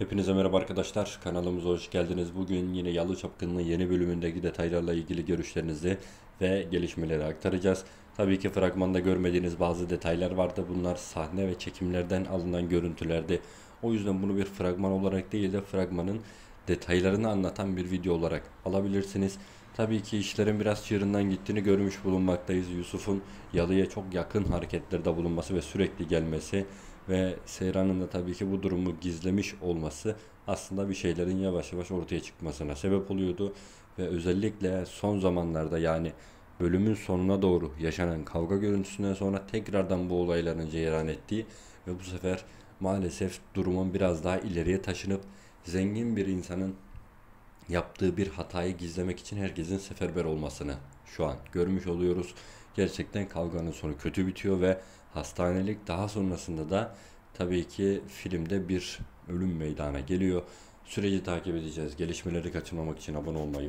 Hepinize merhaba arkadaşlar. Kanalımıza hoş geldiniz. Bugün yine Yalı Çapkın'ın yeni bölümündeki detaylarla ilgili görüşlerinizi ve gelişmeleri aktaracağız. Tabii ki fragmanda görmediğiniz bazı detaylar vardı. Bunlar sahne ve çekimlerden alınan görüntülerdi. O yüzden bunu bir fragman olarak değil de fragmanın detaylarını anlatan bir video olarak alabilirsiniz. Tabii ki işlerin biraz çığırından gittiğini görmüş bulunmaktayız. Yusuf'un yalıya çok yakın hareketlerde bulunması ve sürekli gelmesi ve Seyran'ın da tabii ki bu durumu gizlemiş olması aslında bir şeylerin yavaş yavaş ortaya çıkmasına sebep oluyordu. Ve özellikle son zamanlarda yani bölümün sonuna doğru yaşanan kavga görüntüsünden sonra tekrardan bu olayların ceyran ettiği ve bu sefer maalesef durumun biraz daha ileriye taşınıp zengin bir insanın yaptığı bir hatayı gizlemek için herkesin seferber olmasını şu an görmüş oluyoruz. Gerçekten kavganın sonu kötü bitiyor ve hastanelik daha sonrasında da tabii ki filmde bir ölüm meydana geliyor. Süreci takip edeceğiz. Gelişmeleri kaçırmamak için abone olmayı